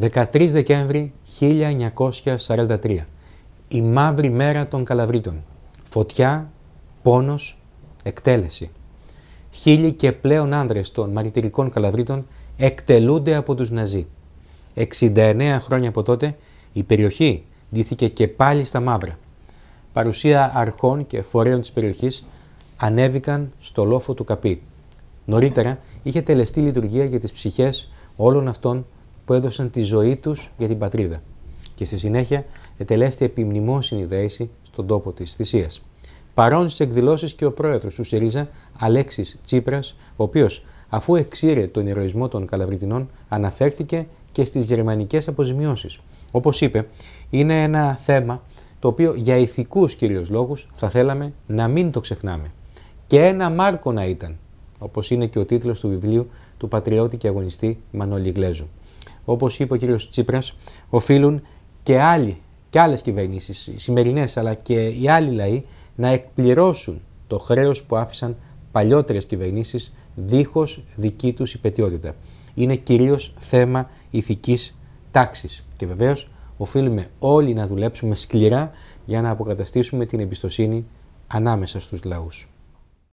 13 Δεκέμβρη 1943. Η μαύρη μέρα των Καλαβρίτων. Φωτιά, πόνος, εκτέλεση. Χίλιοι και πλέον άνδρες των μαρτυρικών Καλαβρίτων εκτελούνται από τους Ναζί. 69 χρόνια από τότε η περιοχή ντύθηκε και πάλι στα μαύρα. Παρουσία αρχών και φορέων της περιοχής ανέβηκαν στο λόφο του Καπί. Νωρίτερα είχε τελεστεί λειτουργία για τις ψυχές όλων αυτών που έδωσαν τη ζωή τους για την πατρίδα και στη συνέχεια ετελέστη επιμνημόσυνη δέηση στον τόπο της θυσίας. Παρόν στις εκδηλώσεις και ο πρόεδρος του ΣΥΡΙΖΑ, Αλέξης Τσίπρας, ο οποίος, αφού εξήρε τον ηρωισμό των Καλαβριτινών, αναφέρθηκε και στις γερμανικές αποζημιώσεις, όπως είπε, είναι ένα θέμα το οποίο για ηθικούς κυρίως λόγους θα θέλαμε να μην το ξεχνάμε. Και ένα μάρκο να ήταν, όπως είναι και ο τίτλος του βιβλίου του πατριώτη και αγωνιστή Μανώλη Γλέζου όπως είπε ο κύριος Τσίπρας, οφείλουν και, άλλοι, και άλλες κυβερνήσεις, οι σημερινές αλλά και οι άλλοι λαοί, να εκπληρώσουν το χρέος που άφησαν παλιότερες κυβερνήσεις δίχως δική τους υπετιότητα. Είναι κυρίως θέμα ηθικής τάξης και βεβαίως οφείλουμε όλοι να δουλέψουμε σκληρά για να αποκαταστήσουμε την εμπιστοσύνη ανάμεσα στους λαούς.